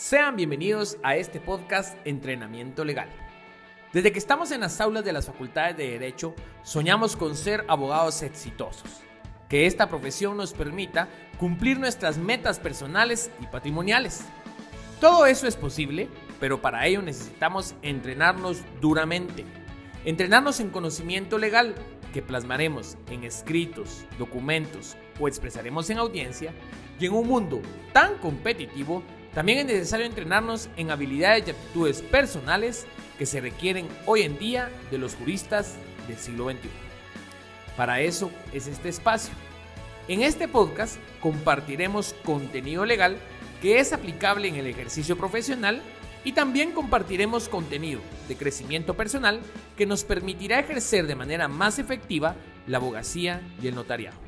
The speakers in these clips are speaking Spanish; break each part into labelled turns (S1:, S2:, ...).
S1: Sean bienvenidos a este podcast Entrenamiento Legal. Desde que estamos en las aulas de las facultades de Derecho, soñamos con ser abogados exitosos. Que esta profesión nos permita cumplir nuestras metas personales y patrimoniales. Todo eso es posible, pero para ello necesitamos entrenarnos duramente. Entrenarnos en conocimiento legal que plasmaremos en escritos, documentos o expresaremos en audiencia y en un mundo tan competitivo también es necesario entrenarnos en habilidades y actitudes personales que se requieren hoy en día de los juristas del siglo XXI. Para eso es este espacio. En este podcast compartiremos contenido legal que es aplicable en el ejercicio profesional y también compartiremos contenido de crecimiento personal que nos permitirá ejercer de manera más efectiva la abogacía y el notariado.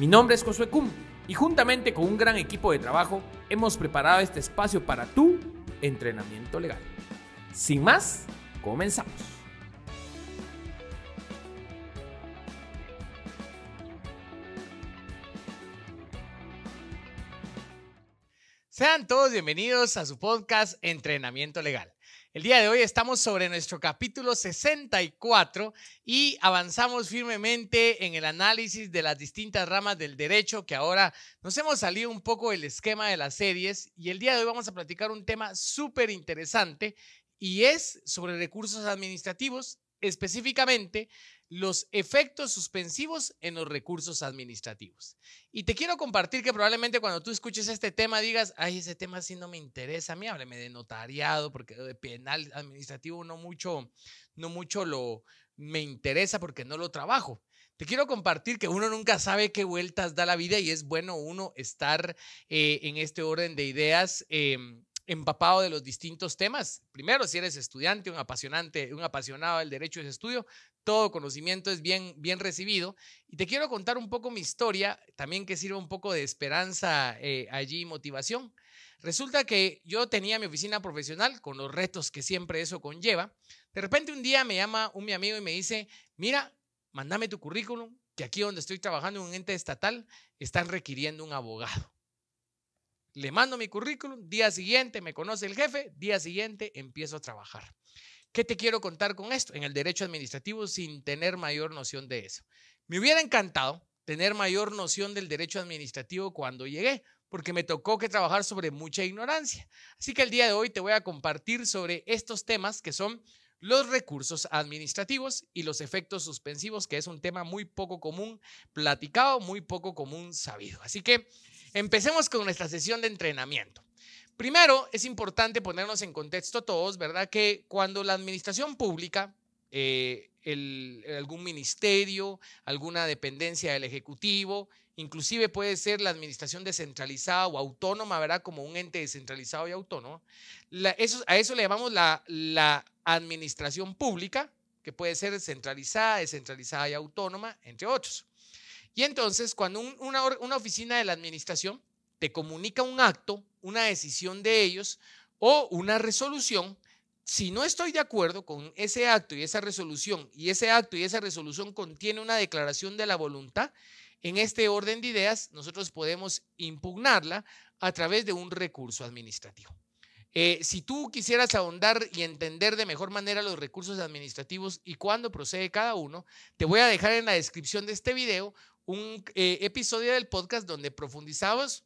S1: Mi nombre es Josué Cum y juntamente con un gran equipo de trabajo hemos preparado este espacio para tu entrenamiento legal. Sin más, comenzamos. Sean todos bienvenidos a su podcast Entrenamiento Legal. El día de hoy estamos sobre nuestro capítulo 64 y avanzamos firmemente en el análisis de las distintas ramas del derecho que ahora nos hemos salido un poco del esquema de las series y el día de hoy vamos a platicar un tema súper interesante y es sobre recursos administrativos específicamente los efectos suspensivos en los recursos administrativos. Y te quiero compartir que probablemente cuando tú escuches este tema digas, ay, ese tema sí no me interesa a mí, hábleme de notariado, porque de penal administrativo no mucho, no mucho lo me interesa porque no lo trabajo. Te quiero compartir que uno nunca sabe qué vueltas da la vida y es bueno uno estar eh, en este orden de ideas. Em, empapado de los distintos temas. Primero, si eres estudiante, un apasionante, un apasionado del derecho de estudio, todo conocimiento es bien, bien recibido. Y te quiero contar un poco mi historia, también que sirva un poco de esperanza eh, allí y motivación. Resulta que yo tenía mi oficina profesional con los retos que siempre eso conlleva. De repente un día me llama un mi amigo y me dice, mira, mándame tu currículum, que aquí donde estoy trabajando en un ente estatal están requiriendo un abogado. Le mando mi currículum, día siguiente me conoce el jefe, día siguiente empiezo a trabajar. ¿Qué te quiero contar con esto? En el derecho administrativo sin tener mayor noción de eso. Me hubiera encantado tener mayor noción del derecho administrativo cuando llegué, porque me tocó que trabajar sobre mucha ignorancia. Así que el día de hoy te voy a compartir sobre estos temas que son los recursos administrativos y los efectos suspensivos, que es un tema muy poco común platicado, muy poco común sabido. Así que Empecemos con nuestra sesión de entrenamiento. Primero, es importante ponernos en contexto todos, ¿verdad? Que cuando la administración pública, eh, algún ministerio, alguna dependencia del Ejecutivo, inclusive puede ser la administración descentralizada o autónoma, ¿verdad? Como un ente descentralizado y autónomo. eso, a eso le llamamos la, administración pública, que puede ser centralizada, descentralizada y autónoma, entre otros. Y entonces, cuando una, oficina de la administración te comunica un acto, una decisión de ellos o una resolución, si no estoy de acuerdo con ese acto y esa resolución, y ese acto y esa resolución contiene una declaración de la voluntad, en este orden de ideas nosotros podemos impugnarla a través de un recurso administrativo. Eh, si tú quisieras ahondar y entender de mejor manera los recursos administrativos y cuándo procede cada uno, te voy a dejar en la descripción de este video un eh, episodio del podcast donde profundizamos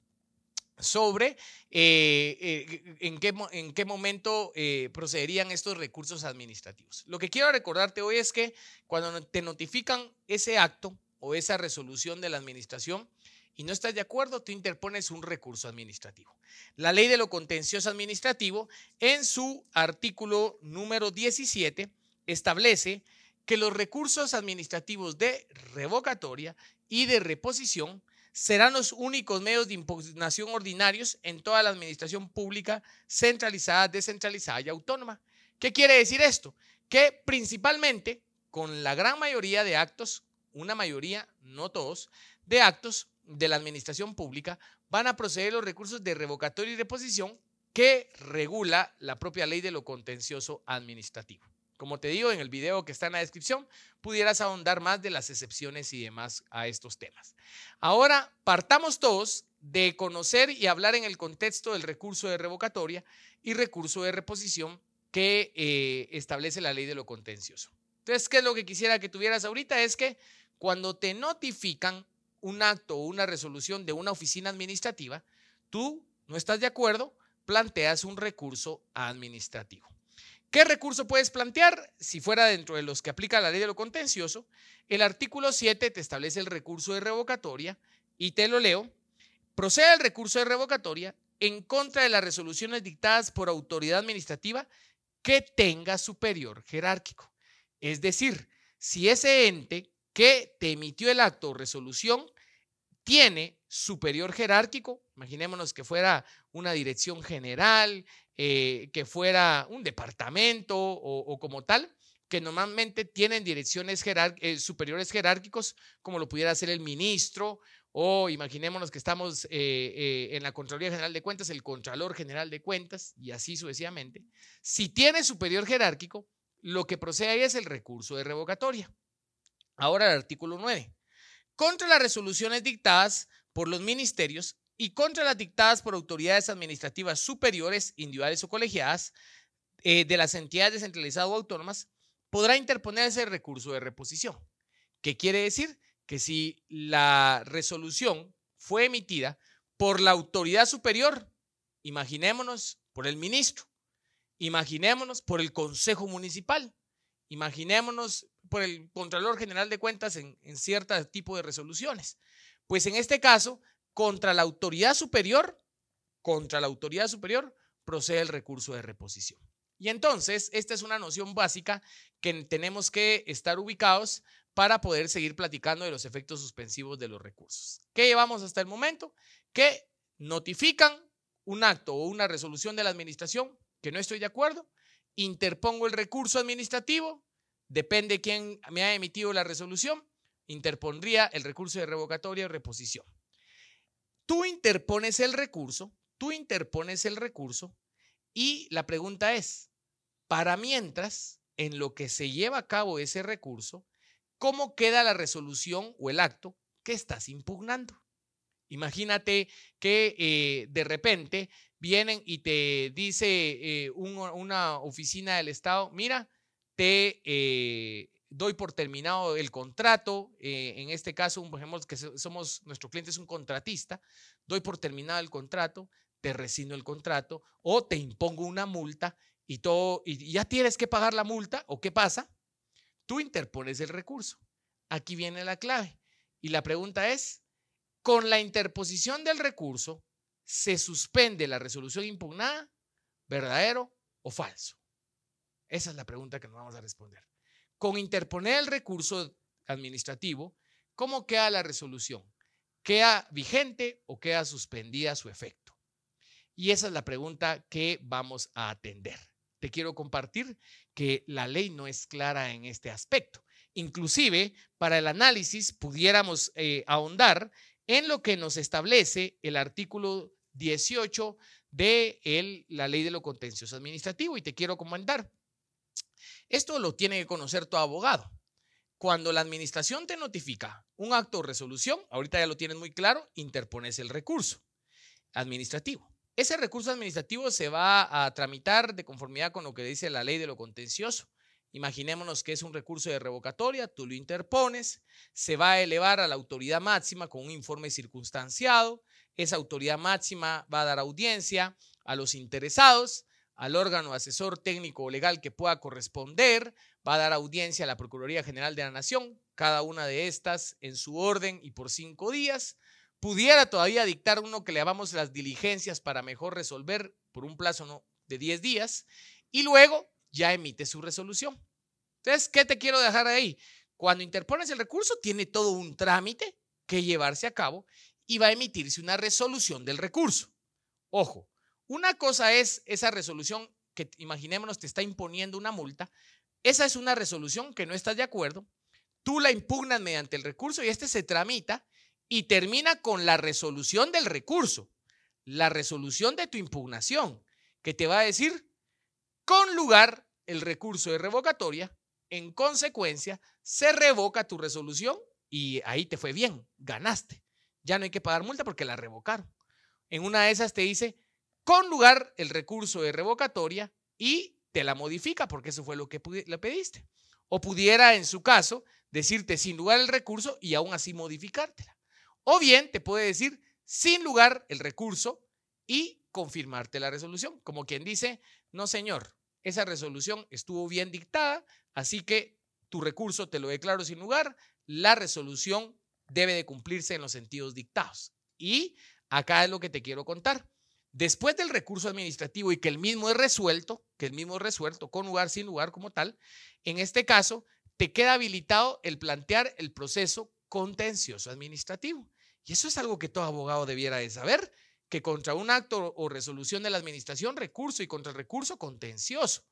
S1: sobre eh, eh, en, qué, en, qué, momento procederían estos recursos administrativos. Lo que quiero recordarte hoy es que cuando te notifican ese acto o esa resolución de la administración y no estás de acuerdo, tú interpones un recurso administrativo. La ley de lo contencioso administrativo, en su artículo número 17, establece que los recursos administrativos de revocatoria y de reposición serán los únicos medios de impugnación ordinarios en toda la administración pública centralizada, descentralizada y autónoma. ¿Qué quiere decir esto? Que principalmente con la gran mayoría de actos, una mayoría, no todos, de actos de la administración pública van a proceder los recursos de revocatorio y reposición que regula la propia ley de lo contencioso administrativo. Como te digo, en el video que está en la descripción, pudieras ahondar más de las excepciones y demás a estos temas. Ahora, partamos todos de conocer y hablar en el contexto del recurso de revocatoria y recurso de reposición que eh, establece la ley de lo contencioso. Entonces, ¿qué es lo que quisiera que tuvieras ahorita? Es que cuando te notifican un acto o una resolución de una oficina administrativa, tú no estás de acuerdo, planteas un recurso administrativo. ¿Qué recurso puedes plantear? Si fuera dentro de los que aplica la ley de lo contencioso, el artículo 7 te establece el recurso de revocatoria y te lo leo. Procede el recurso de revocatoria en contra de las resoluciones dictadas por autoridad administrativa que tenga superior jerárquico. Es decir, si ese ente que te emitió el acto o resolución tiene superior jerárquico, imaginémonos que fuera una dirección general, eh, que fuera un departamento o, como tal, que normalmente tienen direcciones eh, superiores jerárquicos, como lo pudiera hacer el ministro o imaginémonos que estamos eh, en la Contraloría General de Cuentas, el Contralor General de Cuentas y así sucesivamente. Si tiene superior jerárquico, lo que procede ahí es el recurso de revocatoria. Ahora el artículo 9. Contra las resoluciones dictadas por los ministerios y contra las dictadas por autoridades administrativas superiores, individuales o colegiadas eh, de las entidades descentralizadas o autónomas, podrá interponerse el recurso de reposición. ¿Qué quiere decir? Que si la resolución fue emitida por la autoridad superior, imaginémonos por el ministro, imaginémonos por el Consejo Municipal, imaginémonos por el Contralor General de Cuentas en, en cierto tipo de resoluciones. Pues en este caso, contra la autoridad superior, contra la autoridad superior procede el recurso de reposición. Y entonces, esta es una noción básica que tenemos que estar ubicados para poder seguir platicando de los efectos suspensivos de los recursos. ¿Qué llevamos hasta el momento? Que notifican un acto o una resolución de la administración que no estoy de acuerdo, interpongo el recurso administrativo, depende quién me ha emitido la resolución, interpondría el recurso de revocatoria o reposición. Tú interpones el recurso, tú interpones el recurso y la pregunta es, para mientras, en lo que se lleva a cabo ese recurso, ¿cómo queda la resolución o el acto que estás impugnando? Imagínate que eh, de repente vienen y te dice eh, una oficina del Estado, mira, te eh, doy por terminado el contrato, eh, en este caso, que somos, nuestro cliente es un contratista, doy por terminado el contrato, te resigno el contrato o te impongo una multa y todo, y ya tienes que pagar la multa, ¿o qué pasa? Tú interpones el recurso. Aquí viene la clave. Y la pregunta es, con la interposición del recurso, ¿se suspende la resolución impugnada? ¿Verdadero o falso? Esa es la pregunta que nos vamos a responder con interponer el recurso administrativo, ¿cómo queda la resolución? ¿Queda vigente o queda suspendida su efecto? Y esa es la pregunta que vamos a atender. Te quiero compartir que la ley no es clara en este aspecto. Inclusive, para el análisis pudiéramos eh, ahondar en lo que nos establece el artículo 18 de la ley de lo contencioso administrativo y te quiero comentar. Esto lo tiene que conocer tu abogado. Cuando la administración te notifica un acto o resolución, ahorita ya lo tienes muy claro, interpones el recurso administrativo. Ese recurso administrativo se va a tramitar de conformidad con lo que dice la ley de lo contencioso. Imaginémonos que es un recurso de revocatoria, tú lo interpones, se va a elevar a la autoridad máxima con un informe circunstanciado, esa autoridad máxima va a dar audiencia a los interesados, al órgano asesor técnico o legal que pueda corresponder, va a dar audiencia a la Procuraduría General de la Nación, cada una de estas en su orden y por cinco días. Pudiera todavía dictar uno que le hagamos las diligencias para mejor resolver por un plazo de diez días y luego ya emite su resolución. Entonces, ¿qué te quiero dejar ahí? Cuando interpones el recurso, tiene todo un trámite que llevarse a cabo y va a emitirse una resolución del recurso. Ojo, una cosa es esa resolución que imaginémonos te está imponiendo una multa. Esa es una resolución que no estás de acuerdo. Tú la impugnas mediante el recurso y este se tramita y termina con la resolución del recurso, la resolución de tu impugnación, que te va a decir, con lugar el recurso de revocatoria, en consecuencia, se revoca tu resolución y ahí te fue bien, ganaste. Ya no hay que pagar multa porque la revocaron. En una de esas te dice, con lugar el recurso de revocatoria y te la modifica porque eso fue lo que le pediste. O pudiera, en su caso, decirte sin lugar el recurso y aún así modificártela. O bien te puede decir sin lugar el recurso y confirmarte la resolución, como quien dice, no señor, esa resolución estuvo bien dictada, así que tu recurso te lo declaro sin lugar, la resolución debe de cumplirse en los sentidos dictados. Y acá es lo que te quiero contar después del recurso administrativo y que el mismo es resuelto, que el mismo es resuelto con lugar, sin lugar como tal, en este caso te queda habilitado el plantear el proceso contencioso administrativo. Y eso es algo que todo abogado debiera de saber, que contra un acto o resolución de la administración, recurso y contra el recurso contencioso.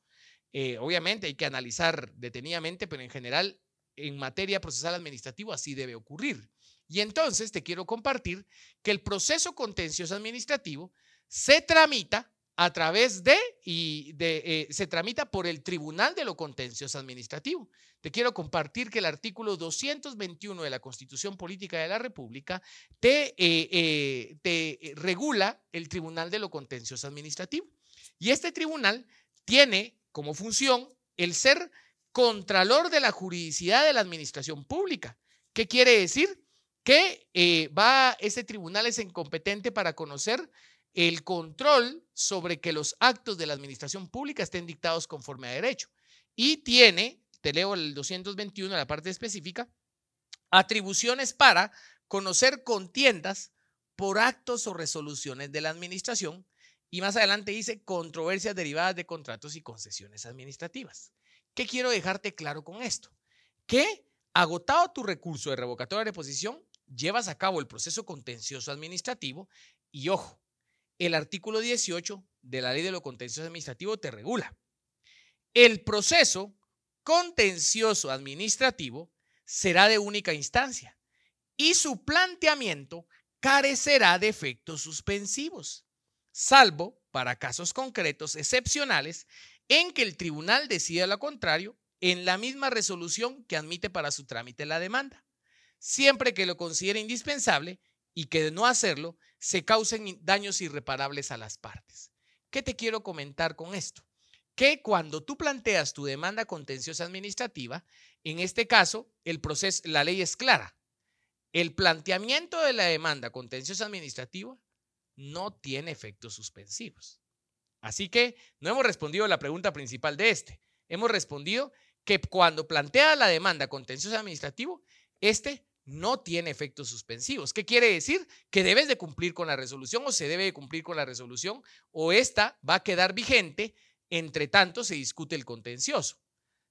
S1: Eh, obviamente hay que analizar detenidamente, pero en general en materia procesal administrativa, así debe ocurrir. Y entonces te quiero compartir que el proceso contencioso administrativo se tramita a través de y de, eh, se tramita por el Tribunal de lo Contencioso Administrativo. Te quiero compartir que el artículo 221 de la Constitución Política de la República te, eh, eh, te regula el Tribunal de lo Contencioso Administrativo. Y este tribunal tiene como función el ser contralor de la juridicidad de la administración pública. ¿Qué quiere decir? Que va, ese tribunal es incompetente para conocer el control sobre que los actos de la administración pública estén dictados conforme a derecho. Y tiene, te leo el 221, la parte específica, atribuciones para conocer contiendas por actos o resoluciones de la administración. Y más adelante dice controversias derivadas de contratos y concesiones administrativas. ¿Qué quiero dejarte claro con esto? Que agotado tu recurso de revocatoria de posición, llevas a cabo el proceso contencioso administrativo y ojo, el artículo 18 de la Ley de lo Contencioso Administrativo te regula. El proceso contencioso administrativo será de única instancia y su planteamiento carecerá de efectos suspensivos, salvo para casos concretos excepcionales en que el tribunal decida lo contrario en la misma resolución que admite para su trámite la demanda, siempre que lo considere indispensable y que de no hacerlo se causen daños irreparables a las partes. ¿Qué te quiero comentar con esto? Que cuando tú planteas tu demanda contenciosa administrativa, en este caso, el proceso, la ley es clara. El planteamiento de la demanda contenciosa administrativa no tiene efectos suspensivos. Así que no hemos respondido a la pregunta principal de este. Hemos respondido que cuando plantea la demanda contenciosa administrativo, este no tiene efectos suspensivos. ¿Qué quiere decir? Que debes de cumplir con la resolución o se debe de cumplir con la resolución o esta va a quedar vigente, entre tanto se discute el contencioso,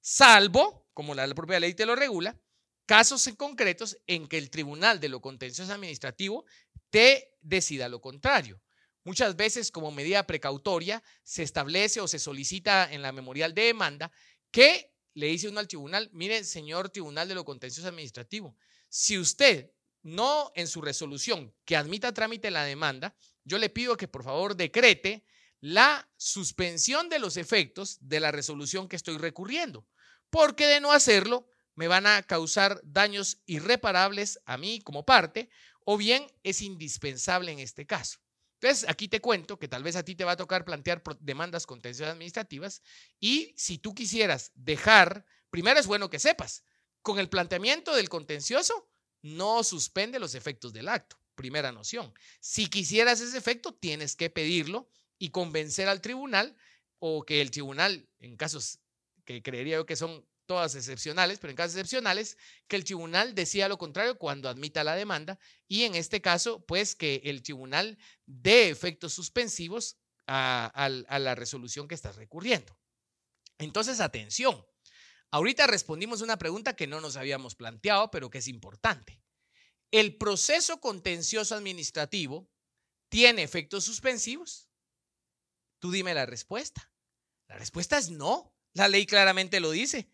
S1: salvo, como la propia ley te lo regula, casos en concretos en que el tribunal de lo contencioso administrativo te decida lo contrario. Muchas veces como medida precautoria se establece o se solicita en la memorial de demanda que le dice uno al tribunal, mire, señor tribunal de lo contencioso administrativo, si usted no en su resolución que admita trámite la demanda, yo le pido que por favor decrete la suspensión de los efectos de la resolución que estoy recurriendo, porque de no hacerlo me van a causar daños irreparables a mí como parte, o bien es indispensable en este caso. Entonces, aquí te cuento que tal vez a ti te va a tocar plantear demandas contenciosas administrativas y si tú quisieras dejar, primero es bueno que sepas, con el planteamiento del contencioso, no suspende los efectos del acto. Primera noción. Si quisieras ese efecto, tienes que pedirlo y convencer al tribunal o que el tribunal, en casos que creería yo que son todas excepcionales, pero en casos excepcionales, que el tribunal decida lo contrario cuando admita la demanda y en este caso, pues que el tribunal dé efectos suspensivos a, a la resolución que estás recurriendo. Entonces, atención, Ahorita respondimos una pregunta que no nos habíamos planteado, pero que es importante. ¿El proceso contencioso administrativo tiene efectos suspensivos? Tú dime la respuesta. La respuesta es no. La ley claramente lo dice.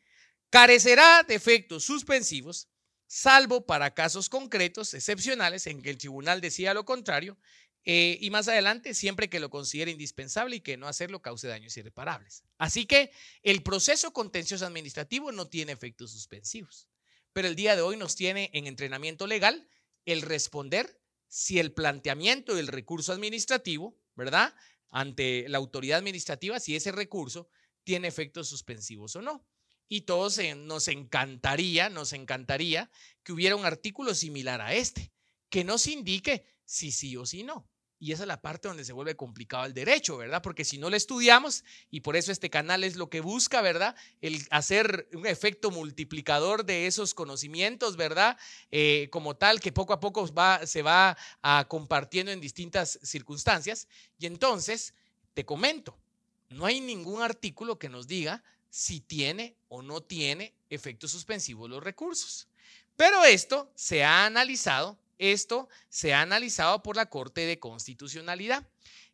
S1: Carecerá de efectos suspensivos, salvo para casos concretos, excepcionales, en que el tribunal decía lo contrario eh, y más adelante siempre que lo considere indispensable y que no hacerlo cause daños irreparables. Así que el proceso contencioso administrativo no tiene efectos suspensivos, pero el día de hoy nos tiene en entrenamiento legal el responder si el planteamiento del recurso administrativo, ¿verdad? Ante la autoridad administrativa, si ese recurso tiene efectos suspensivos o no. Y todos nos encantaría, nos encantaría que hubiera un artículo similar a este, que nos indique si sí o si no. Y esa es la parte donde se vuelve complicado el derecho, ¿verdad? Porque si no lo estudiamos, y por eso este canal es lo que busca, ¿verdad? El hacer un efecto multiplicador de esos conocimientos, ¿verdad? Eh, como tal, que poco a poco se va a ah, compartiendo en distintas circunstancias. Y entonces, te comento, no hay ningún artículo que nos diga si tiene o no tiene efecto suspensivo los recursos. Pero esto se ha analizado esto se ha analizado por la Corte de Constitucionalidad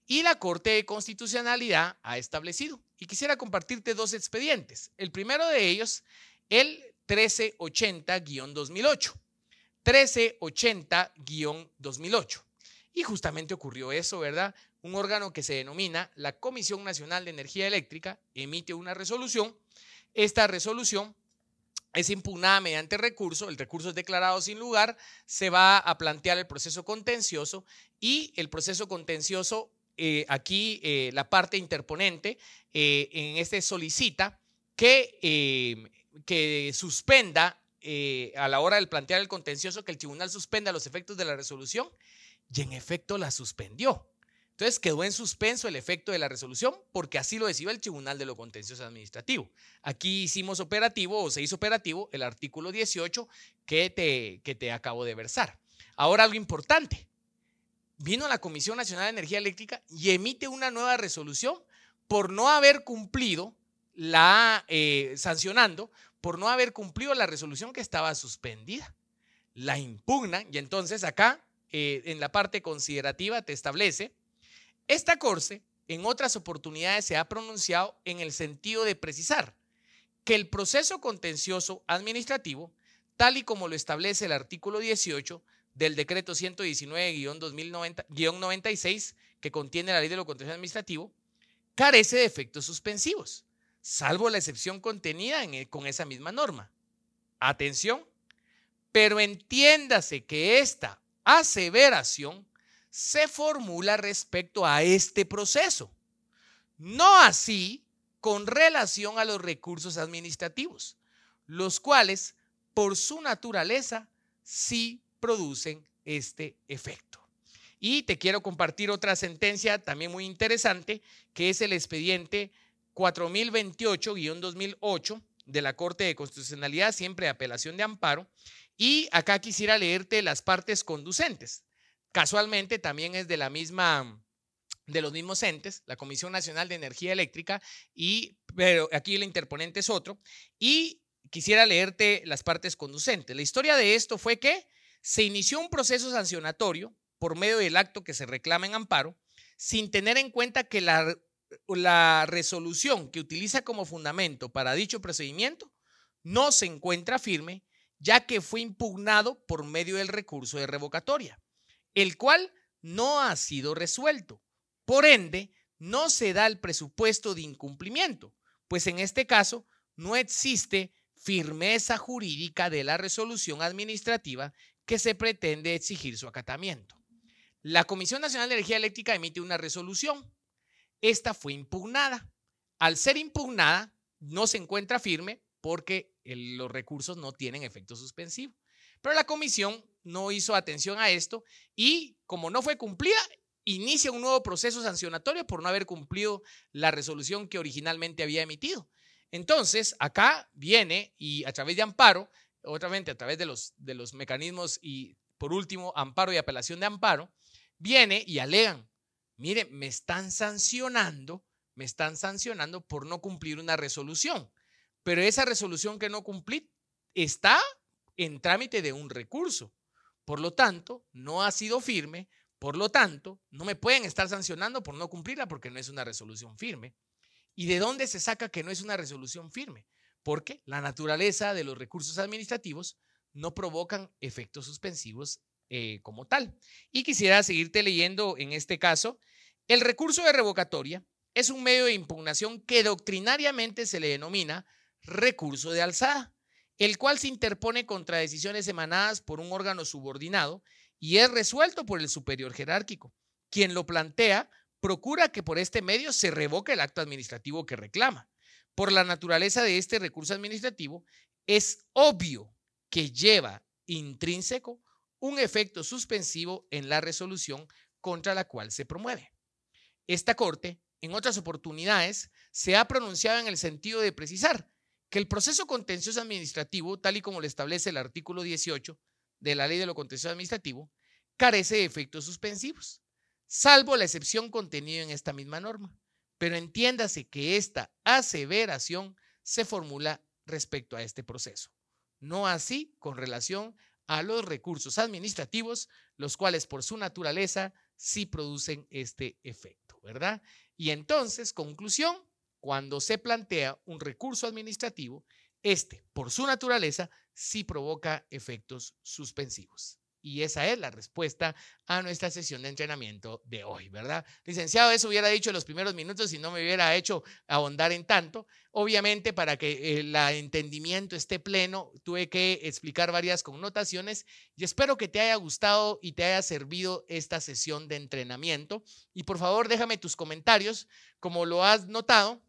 S1: y la Corte de Constitucionalidad ha establecido. Y quisiera compartirte dos expedientes. El primero de ellos, el 1380-2008. 1380-2008. Y justamente ocurrió eso, ¿verdad? Un órgano que se denomina la Comisión Nacional de Energía Eléctrica emite una resolución. Esta resolución es impugnada mediante recurso, el recurso es declarado sin lugar, se va a plantear el proceso contencioso y el proceso contencioso, eh, aquí eh, la parte interponente eh, en este solicita que, em, que suspenda a la hora de plantear el contencioso, que el tribunal suspenda los efectos de la resolución y en efecto la suspendió. Entonces quedó en suspenso el efecto de la resolución porque así lo decidió el Tribunal de lo Contencioso Administrativo. Aquí hicimos operativo o se hizo operativo el artículo 18 que te, que te acabo de versar. Ahora algo importante. Vino la Comisión Nacional de Energía Eléctrica y emite una nueva resolución por no haber cumplido la eh, sancionando, por no haber cumplido la resolución que estaba suspendida. La impugna y entonces acá eh, en la parte considerativa te establece esta Corte en otras oportunidades se ha pronunciado en el sentido de precisar que el proceso contencioso administrativo, tal y como lo establece el artículo 18 del decreto 119 96 que contiene la ley de lo contencioso administrativo, carece de efectos suspensivos, salvo la excepción contenida en con esa misma norma. Atención, pero entiéndase que esta aseveración se formula respecto a este proceso. No así con relación a los recursos administrativos, los cuales, por su naturaleza, sí producen este efecto. Y te quiero compartir otra sentencia también muy interesante, que es el expediente 4028-2008 de la Corte de Constitucionalidad, siempre de apelación de amparo. Y acá quisiera leerte las partes conducentes. Casualmente también es de la misma de los mismos entes, la Comisión Nacional de Energía Eléctrica y pero aquí el interponente es otro y quisiera leerte las partes conducentes. La historia de esto fue que se inició un proceso sancionatorio por medio del acto que se reclama en amparo sin tener en cuenta que la resolución que utiliza como fundamento para dicho procedimiento no se encuentra firme ya que fue impugnado por medio del recurso de revocatoria el cual no ha sido resuelto. Por ende, no se da el presupuesto de incumplimiento, pues en este caso no existe firmeza jurídica de la resolución administrativa que se pretende exigir su acatamiento. La Comisión Nacional de Energía Eléctrica emite una resolución. Esta fue impugnada. Al ser impugnada, no se encuentra firme porque los recursos no tienen efecto suspensivo. Pero la comisión no hizo atención a esto y como no fue cumplida, inicia un nuevo proceso sancionatorio por no haber cumplido la resolución que originalmente había emitido. Entonces, acá viene y a través de amparo, otra vez a través de los, de los mecanismos y por último, amparo y apelación de amparo, viene y alegan, miren, me están sancionando, me están sancionando por no cumplir una resolución, pero esa resolución que no cumplí está en trámite de un recurso. Por lo tanto, no ha sido firme. Por lo tanto, no me pueden estar sancionando por no cumplirla porque no es una resolución firme. ¿Y de dónde se saca que no es una resolución firme? Porque la naturaleza de los recursos administrativos no provocan efectos suspensivos eh, como tal. Y quisiera seguirte leyendo en este caso. El recurso de revocatoria es un medio de impugnación que doctrinariamente se le denomina recurso de alzada el cual se interpone contra decisiones emanadas por un órgano subordinado y es resuelto por el superior jerárquico, quien lo plantea procura que por este medio se revoque el acto administrativo que reclama. Por la naturaleza de este recurso administrativo, es obvio que lleva intrínseco un efecto suspensivo en la resolución contra la cual se promueve. Esta Corte, en otras oportunidades, se ha pronunciado en el sentido de precisar que el proceso contencioso administrativo, tal y como lo establece el artículo 18 de la Ley de lo Contencioso Administrativo, carece de efectos suspensivos, salvo la excepción contenida en esta misma norma. Pero entiéndase que esta aseveración se formula respecto a este proceso, no así con relación a los recursos administrativos, los cuales por su naturaleza sí producen este efecto, ¿verdad? Y entonces, conclusión, cuando se plantea un recurso administrativo, este, por su naturaleza, sí provoca efectos suspensivos. Y esa es la respuesta a nuestra sesión de entrenamiento de hoy, ¿verdad? Licenciado, eso hubiera dicho en los primeros minutos si no me hubiera hecho ahondar en tanto. Obviamente, para que el eh, entendimiento esté pleno, tuve que explicar varias connotaciones y espero que te haya gustado y te haya servido esta sesión de entrenamiento. Y por favor, déjame tus comentarios. Como lo has notado,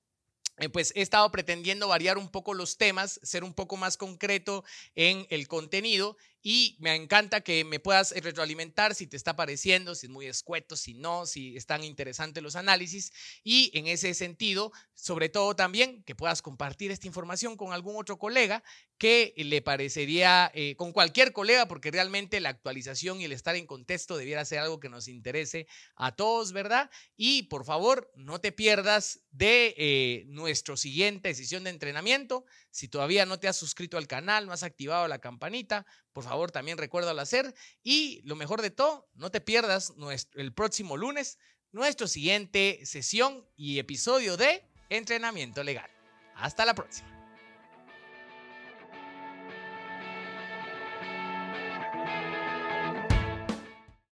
S1: eh, pues he estado pretendiendo variar un poco los temas, ser un poco más concreto en el contenido y me encanta que me puedas eh, retroalimentar si te está pareciendo, si es muy escueto, si no, si están interesantes los análisis. Y en ese sentido, sobre todo también que puedas compartir esta información con algún otro colega que le parecería, eh, con cualquier colega, porque realmente la actualización y el estar en contexto debiera ser algo que nos interese a todos, ¿verdad? Y por favor, no te pierdas de eh, nuestra siguiente sesión de entrenamiento. Si todavía no te has suscrito al canal, no has activado la campanita, por favor, también recuérdalo hacer. Y lo mejor de todo, no te pierdas nuestro, el próximo lunes nuestra siguiente sesión y episodio de Entrenamiento Legal. Hasta la próxima.